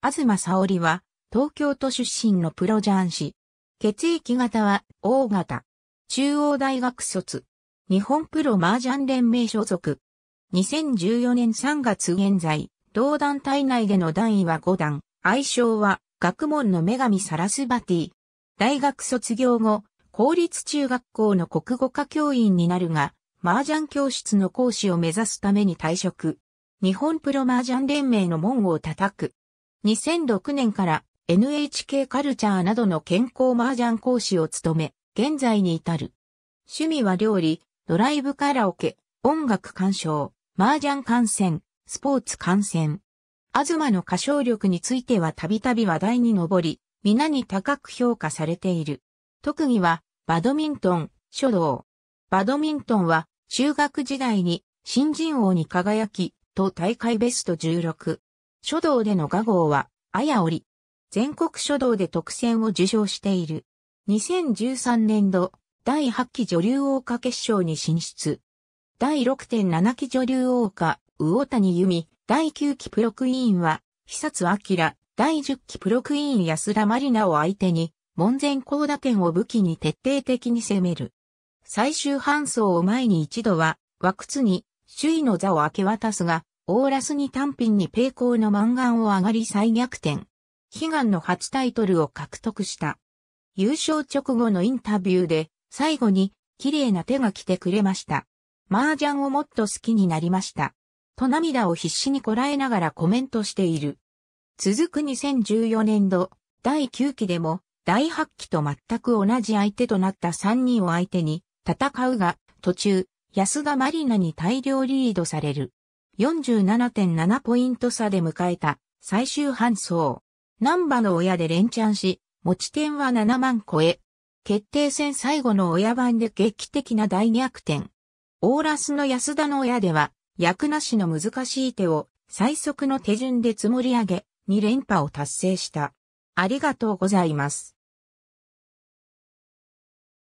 東沙織は、東京都出身のプロジャン氏。血液型は、O 型。中央大学卒。日本プロ麻雀連盟所属。2014年3月現在、同団体内での段位は5段、愛称は、学問の女神サラスバティ。大学卒業後、公立中学校の国語科教員になるが、麻雀教室の講師を目指すために退職。日本プロ麻雀連盟の門を叩く。2006年から NHK カルチャーなどの健康麻雀講師を務め、現在に至る。趣味は料理、ドライブカラオケ、音楽鑑賞、麻雀観戦、スポーツ観戦。マの歌唱力についてはたびたび話題に上り、皆に高く評価されている。特技は、バドミントン、書道。バドミントンは、中学時代に新人王に輝き、と大会ベスト16。書道での画号は、あやおり。全国書道で特選を受賞している。2013年度、第8期女流王家決勝に進出。第6.7期女流王家、魚谷由美、第9期プロクイーンは、久津明、第10期プロクイーン安田マリナを相手に、門前高打点を武器に徹底的に攻める。最終搬送を前に一度は、枠津に、首位の座を明け渡すが、オーラスに単品に抵抗の満願を上がり再逆転。悲願の初タイトルを獲得した。優勝直後のインタビューで、最後に、綺麗な手が来てくれました。麻雀をもっと好きになりました。と涙を必死にこらえながらコメントしている。続く2014年度、第9期でも、第8期と全く同じ相手となった3人を相手に、戦うが、途中、安田マリナに大量リードされる。47.7ポイント差で迎えた最終搬送。ンバの親で連チャンし、持ち点は7万超え。決定戦最後の親番で劇的な大逆転。オーラスの安田の親では、役なしの難しい手を最速の手順で積もり上げ、2連覇を達成した。ありがとうございます。